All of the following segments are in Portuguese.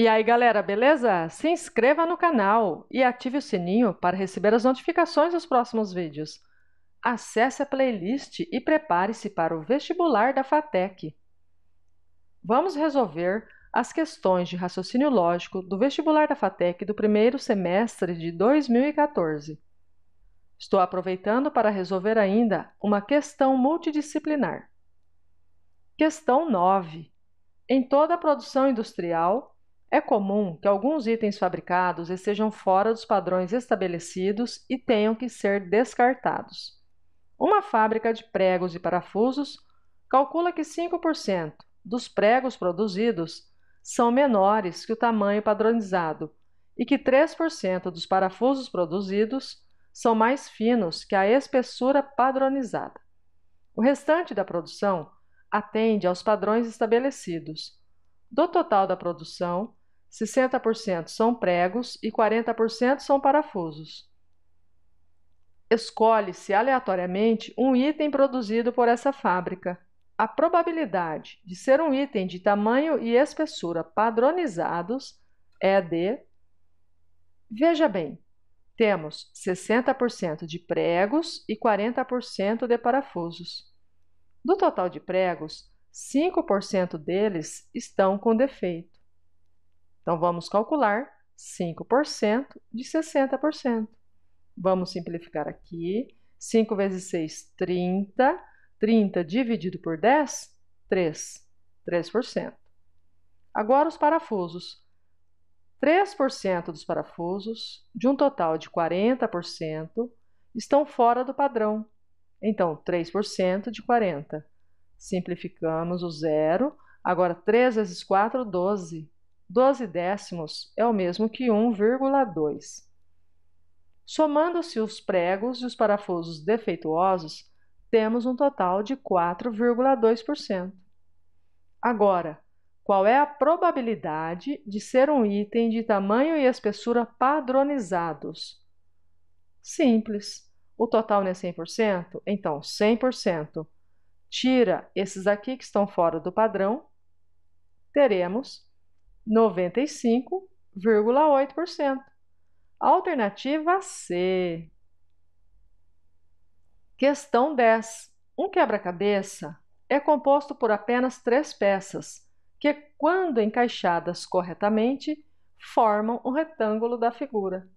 E aí, galera, beleza? Se inscreva no canal e ative o sininho para receber as notificações dos próximos vídeos. Acesse a playlist e prepare-se para o vestibular da FATEC. Vamos resolver as questões de raciocínio lógico do vestibular da FATEC do primeiro semestre de 2014. Estou aproveitando para resolver ainda uma questão multidisciplinar. Questão 9. Em toda a produção industrial, é comum que alguns itens fabricados estejam fora dos padrões estabelecidos e tenham que ser descartados. Uma fábrica de pregos e parafusos calcula que 5% dos pregos produzidos são menores que o tamanho padronizado e que 3% dos parafusos produzidos são mais finos que a espessura padronizada. O restante da produção atende aos padrões estabelecidos. Do total da produção, 60% são pregos e 40% são parafusos. Escolhe-se aleatoriamente um item produzido por essa fábrica. A probabilidade de ser um item de tamanho e espessura padronizados é de. Veja bem, temos 60% de pregos e 40% de parafusos. Do total de pregos, 5% deles estão com defeito. Então, vamos calcular 5% de 60%. Vamos simplificar aqui. 5 vezes 6, 30. 30 dividido por 10, 3. 3%. Agora os parafusos. 3% dos parafusos, de um total de 40%, estão fora do padrão. Então, 3% de 40. Simplificamos o zero. Agora, 3 vezes 4, 12. 12 décimos é o mesmo que 1,2. Somando-se os pregos e os parafusos defeituosos, temos um total de 4,2%. Agora, qual é a probabilidade de ser um item de tamanho e espessura padronizados? Simples. O total não é 100%? Então, 100%. Tira esses aqui que estão fora do padrão, teremos 95,8%. Alternativa C. Questão 10. Um quebra-cabeça é composto por apenas três peças, que, quando encaixadas corretamente, formam o um retângulo da figura.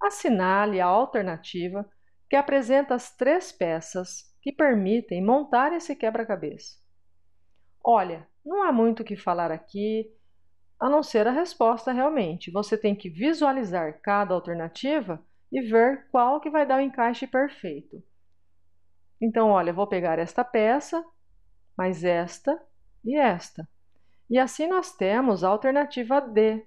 Assinale a alternativa que apresenta as três peças que permitem montar esse quebra-cabeça. Olha, não há muito o que falar aqui, a não ser a resposta realmente. Você tem que visualizar cada alternativa e ver qual que vai dar o encaixe perfeito. Então, olha, vou pegar esta peça, mais esta e esta. E assim nós temos a alternativa D.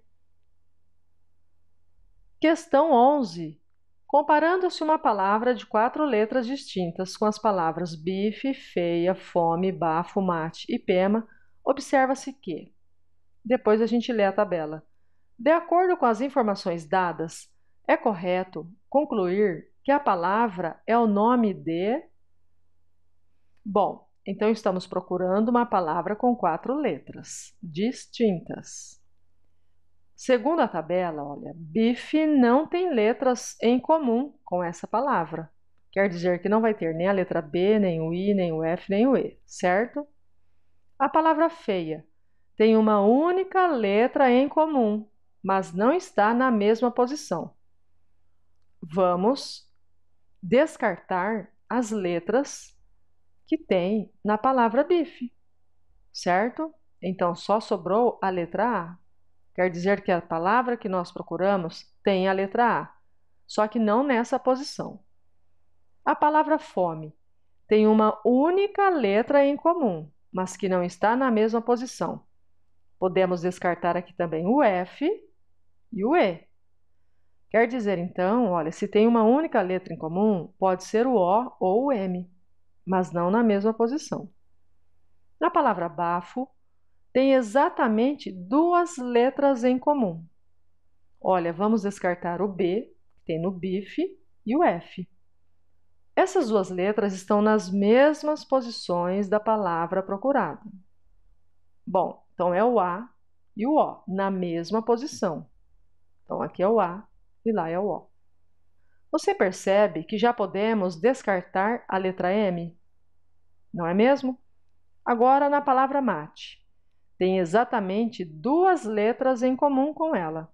Questão 11. Comparando-se uma palavra de quatro letras distintas com as palavras bife, feia, fome, bafo, mate e pema, observa-se que depois a gente lê a tabela. De acordo com as informações dadas, é correto concluir que a palavra é o nome de. Bom, então estamos procurando uma palavra com quatro letras distintas. Segundo a tabela, olha, bife não tem letras em comum com essa palavra. Quer dizer que não vai ter nem a letra B, nem o I, nem o F, nem o E, certo? A palavra feia tem uma única letra em comum, mas não está na mesma posição. Vamos descartar as letras que tem na palavra bife, certo? Então só sobrou a letra A. Quer dizer que a palavra que nós procuramos tem a letra A, só que não nessa posição. A palavra fome tem uma única letra em comum, mas que não está na mesma posição. Podemos descartar aqui também o F e o E. Quer dizer, então, olha, se tem uma única letra em comum, pode ser o O ou o M, mas não na mesma posição. Na palavra bafo, tem exatamente duas letras em comum. Olha, vamos descartar o B, que tem no bife, e o F. Essas duas letras estão nas mesmas posições da palavra procurada. Bom, então é o A e o O na mesma posição. Então aqui é o A e lá é o O. Você percebe que já podemos descartar a letra M? Não é mesmo? Agora na palavra mate. Tem exatamente duas letras em comum com ela.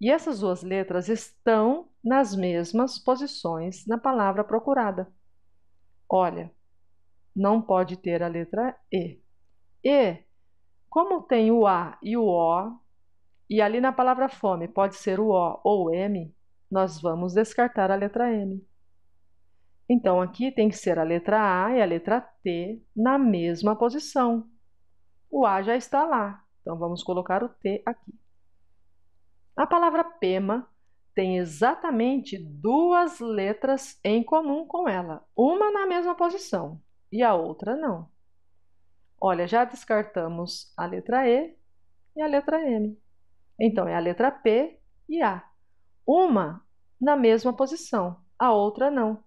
E essas duas letras estão nas mesmas posições na palavra procurada. Olha, não pode ter a letra E. E como tem o A e o O, e ali na palavra fome pode ser o O ou M, nós vamos descartar a letra M. Então, aqui tem que ser a letra A e a letra T na mesma posição. O A já está lá, então vamos colocar o T aqui. A palavra pema tem exatamente duas letras em comum com ela, uma na mesma posição e a outra não. Olha, já descartamos a letra E e a letra M. Então, é a letra P e A. Uma na mesma posição, a outra não.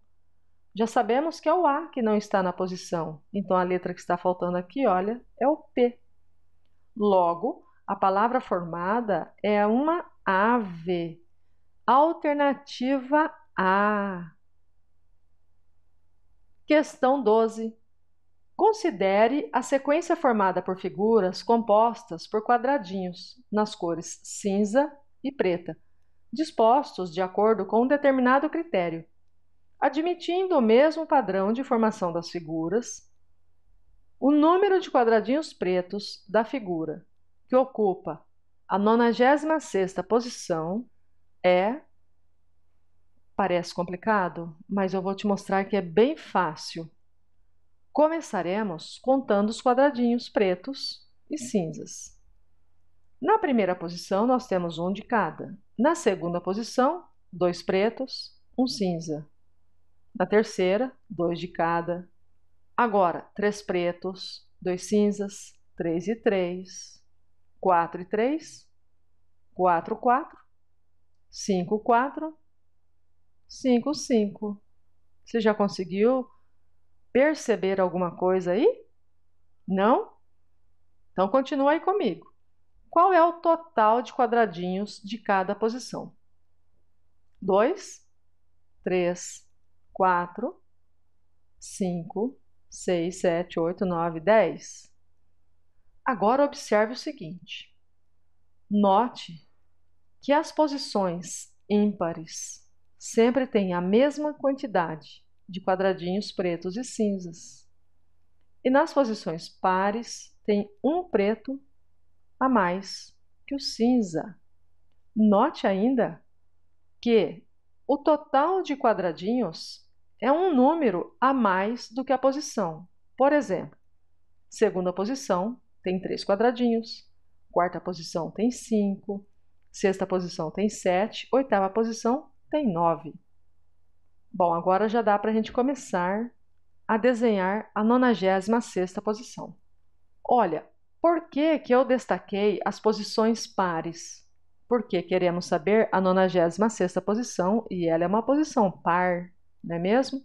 Já sabemos que é o A que não está na posição. Então, a letra que está faltando aqui, olha, é o P. Logo, a palavra formada é uma ave. Alternativa A. Questão 12. Considere a sequência formada por figuras compostas por quadradinhos, nas cores cinza e preta, dispostos de acordo com um determinado critério, admitindo o mesmo padrão de formação das figuras. O número de quadradinhos pretos da figura que ocupa a 96ª posição é Parece complicado, mas eu vou te mostrar que é bem fácil. Começaremos contando os quadradinhos pretos e cinzas. Na primeira posição, nós temos um de cada. Na segunda posição, dois pretos, um cinza. Na terceira, dois de cada. Agora, três pretos, dois cinzas, três e três, quatro e três, quatro, quatro, cinco, quatro, cinco, cinco. Você já conseguiu perceber alguma coisa aí? Não? Então continua aí comigo. Qual é o total de quadradinhos de cada posição? 2, 3, 4, 5, 6, 7, 8, 9, 10. Agora observe o seguinte. Note que as posições ímpares sempre têm a mesma quantidade de quadradinhos pretos e cinzas. E nas posições pares, tem um preto a mais que o cinza. Note ainda que o total de quadradinhos é um número a mais do que a posição. Por exemplo, segunda posição tem três quadradinhos, quarta posição tem cinco, sexta posição tem sete, oitava posição tem nove. Bom, agora já dá para a gente começar a desenhar a 96ª posição. Olha, por que, que eu destaquei as posições pares? Porque queremos saber a 96ª posição e ela é uma posição par, não é mesmo?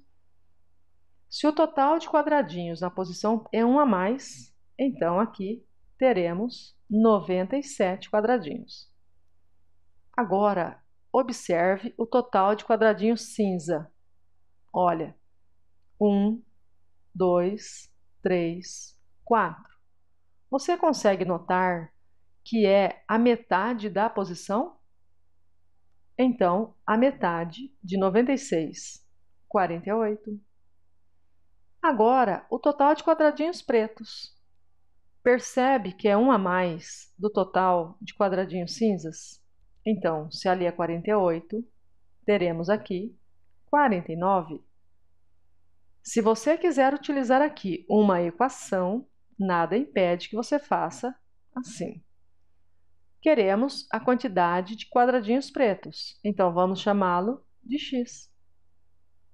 Se o total de quadradinhos na posição é 1 a mais, então aqui teremos 97 quadradinhos. Agora, observe o total de quadradinhos cinza. Olha, um, dois, três, quatro. Você consegue notar que é a metade da posição? Então, a metade de 96, 48. Agora, o total de quadradinhos pretos. Percebe que é um a mais do total de quadradinhos cinzas? Então, se ali é 48, teremos aqui 49. Se você quiser utilizar aqui uma equação, nada impede que você faça assim. Queremos a quantidade de quadradinhos pretos, então vamos chamá-lo de x.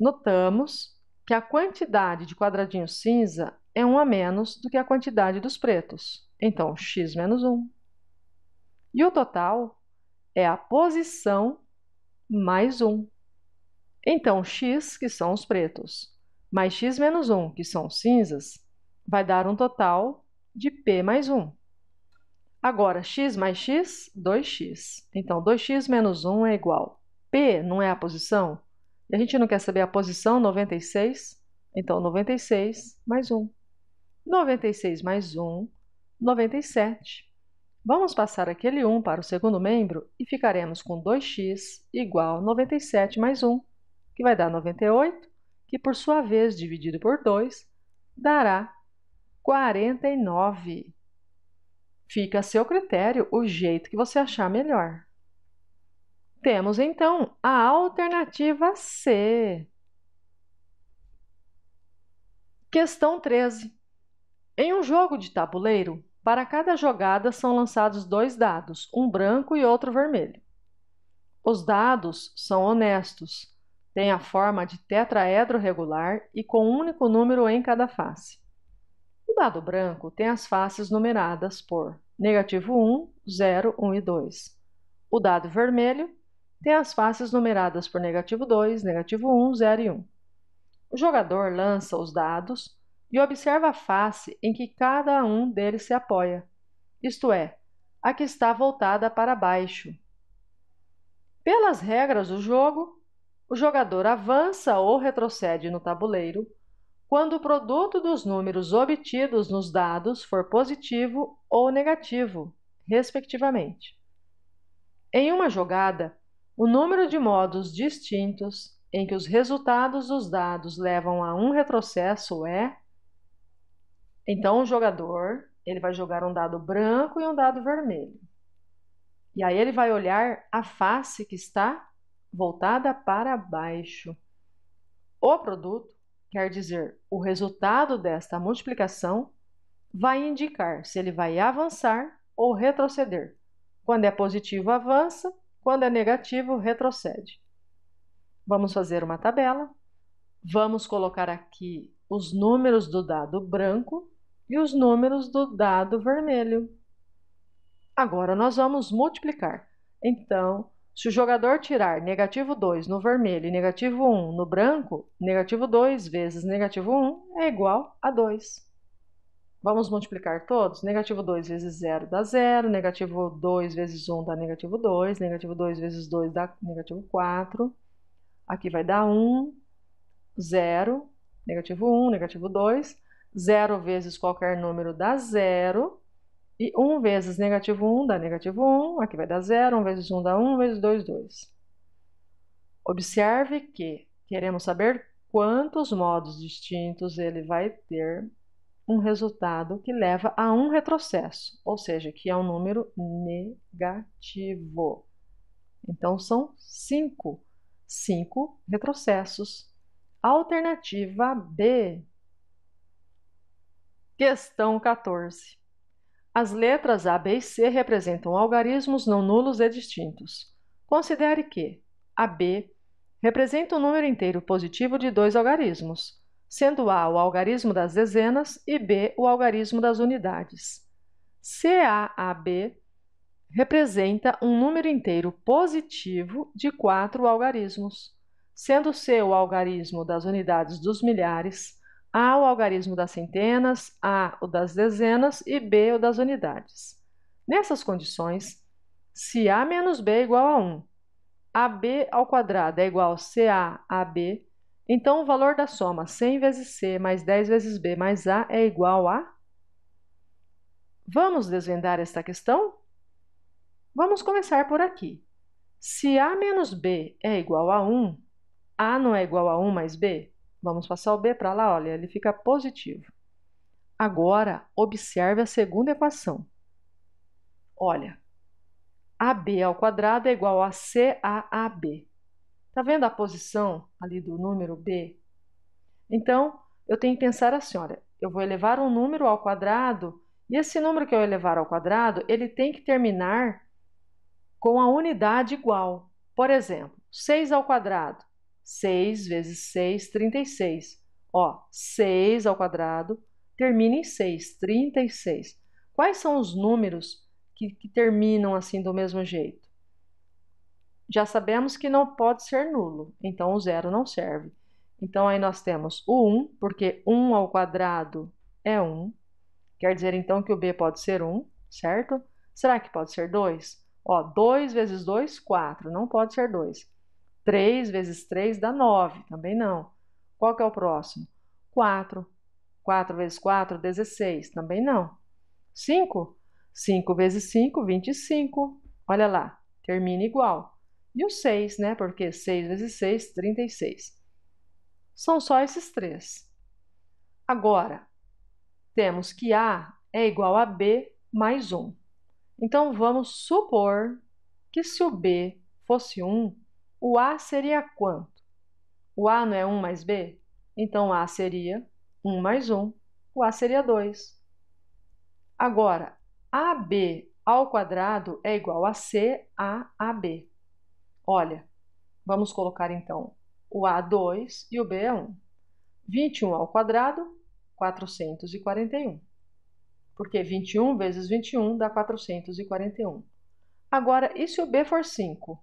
Notamos que a quantidade de quadradinhos cinza é 1 a menos do que a quantidade dos pretos, então x menos 1. E o total é a posição mais 1. Então, x, que são os pretos, mais x menos 1, que são os cinzas, vai dar um total de p mais 1. Agora, x mais x, 2x. Então, 2x menos 1 é igual. P não é a posição? E a gente não quer saber a posição 96? Então, 96 mais 1. 96 mais 1, 97. Vamos passar aquele 1 para o segundo membro e ficaremos com 2x igual a 97 mais 1 que vai dar 98, que por sua vez, dividido por 2, dará 49. Fica a seu critério o jeito que você achar melhor. Temos então a alternativa C. Questão 13. Em um jogo de tabuleiro, para cada jogada são lançados dois dados, um branco e outro vermelho. Os dados são honestos, tem a forma de tetraedro regular e com um único número em cada face. O dado branco tem as faces numeradas por negativo 1, 0, 1 e 2. O dado vermelho tem as faces numeradas por negativo 2, negativo 1, 0 e 1. O jogador lança os dados e observa a face em que cada um deles se apoia, isto é, a que está voltada para baixo. Pelas regras do jogo, o jogador avança ou retrocede no tabuleiro quando o produto dos números obtidos nos dados for positivo ou negativo, respectivamente. Em uma jogada, o número de modos distintos em que os resultados dos dados levam a um retrocesso é. Então, o jogador ele vai jogar um dado branco e um dado vermelho. E aí ele vai olhar a face que está voltada para baixo. O produto, quer dizer, o resultado desta multiplicação, vai indicar se ele vai avançar ou retroceder. Quando é positivo, avança, quando é negativo, retrocede. Vamos fazer uma tabela. Vamos colocar aqui os números do dado branco e os números do dado vermelho. Agora nós vamos multiplicar. Então, se o jogador tirar negativo 2 no vermelho e negativo 1 no branco, negativo 2 vezes negativo 1 é igual a 2. Vamos multiplicar todos? Negativo 2 vezes 0 dá 0, negativo 2 vezes 1 dá negativo 2, negativo 2 vezes 2 dá negativo 4. Aqui vai dar 1, 0, negativo 1, negativo 2. 0 vezes qualquer número dá 0. E 1 vezes negativo 1 dá negativo 1, aqui vai dar 0, 1 vezes 1 dá 1, vezes 2, 2. Observe que queremos saber quantos modos distintos ele vai ter um resultado que leva a um retrocesso, ou seja, que é um número negativo. Então, são 5. 5 retrocessos. Alternativa B. Questão 14. As letras A, B e C representam algarismos não nulos e distintos. Considere que AB representa um número inteiro positivo de dois algarismos, sendo A o algarismo das dezenas e B o algarismo das unidades. CAAB representa um número inteiro positivo de quatro algarismos, sendo C o algarismo das unidades dos milhares, a, o algarismo das centenas, A, o das dezenas e B, o das unidades. Nessas condições, se A menos B é igual a 1, AB ao quadrado é igual a CAAB, então o valor da soma 100 vezes C mais 10 vezes B mais A é igual a... Vamos desvendar esta questão? Vamos começar por aqui. Se A menos B é igual a 1, A não é igual a 1 mais B? Vamos passar o B para lá, olha, ele fica positivo. Agora, observe a segunda equação. Olha, AB ao quadrado é igual a CAAB. Tá vendo a posição ali do número B? Então, eu tenho que pensar assim, olha, eu vou elevar um número ao quadrado e esse número que eu elevar ao quadrado, ele tem que terminar com a unidade igual. Por exemplo, 6 ao quadrado 6 vezes 6, 36. Ó, 6 ao quadrado termina em 6, 36. Quais são os números que, que terminam assim do mesmo jeito? Já sabemos que não pode ser nulo, então o zero não serve. Então aí nós temos o 1, porque 1 ao quadrado é 1. Quer dizer então que o b pode ser 1, certo? Será que pode ser 2? Ó, 2 vezes 2, 4, não pode ser 2. 3 vezes 3 dá 9, também não. Qual que é o próximo? 4. 4 vezes 4, 16, também não. 5? 5 vezes 5, 25. Olha lá, termina igual. E o 6, né? Porque 6 vezes 6, 36. São só esses três. Agora, temos que A é igual a B mais 1. Então, vamos supor que se o B fosse 1, o A seria quanto? O A não é 1 mais B? Então A seria 1 mais 1, o A seria 2. Agora, AB ao quadrado é igual a CAAB. Olha, vamos colocar então o A 2 e o B é 1. 21 ao quadrado, 441. Porque 21 vezes 21 dá 441. Agora, e se o B for 5?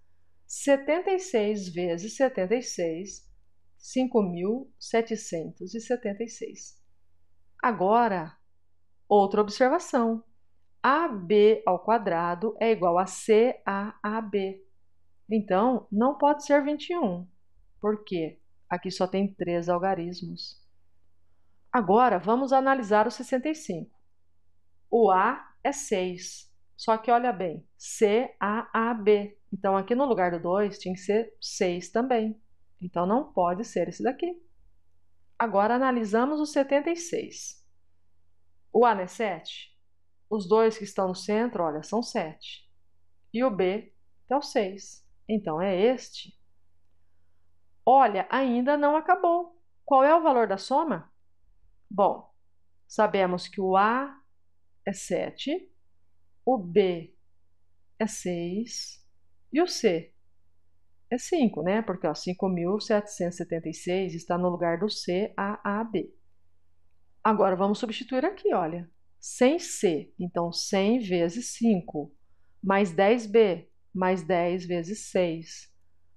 76 vezes 76, 5.776. Agora, outra observação. AB ao quadrado é igual a CAAB. Então, não pode ser 21, porque aqui só tem três algarismos. Agora, vamos analisar o 65. O A é 6 só que olha bem, C-A-A-B. Então aqui no lugar do 2 tinha que ser 6 também. Então não pode ser esse daqui. Agora analisamos o 76. O A não é 7? Os dois que estão no centro, olha, são 7. E o B é o 6. Então é este. Olha, ainda não acabou. Qual é o valor da soma? Bom, sabemos que o A é 7 o B é 6 e o C é 5, né? Porque 5.776 está no lugar do C, A, A, B. Agora vamos substituir aqui, olha. 100C, então 100 vezes 5, mais 10B, mais 10 vezes 6,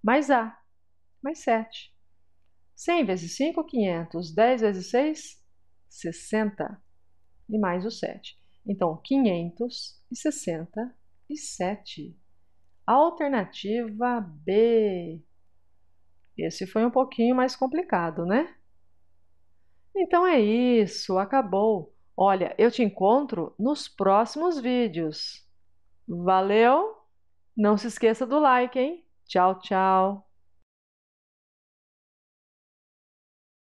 mais A, mais 7. 100 vezes 5, 500. 10 vezes 6, 60. E mais o 7. Então, 567. Alternativa B. Esse foi um pouquinho mais complicado, né? Então é isso, acabou. Olha, eu te encontro nos próximos vídeos. Valeu! Não se esqueça do like, hein? Tchau, tchau!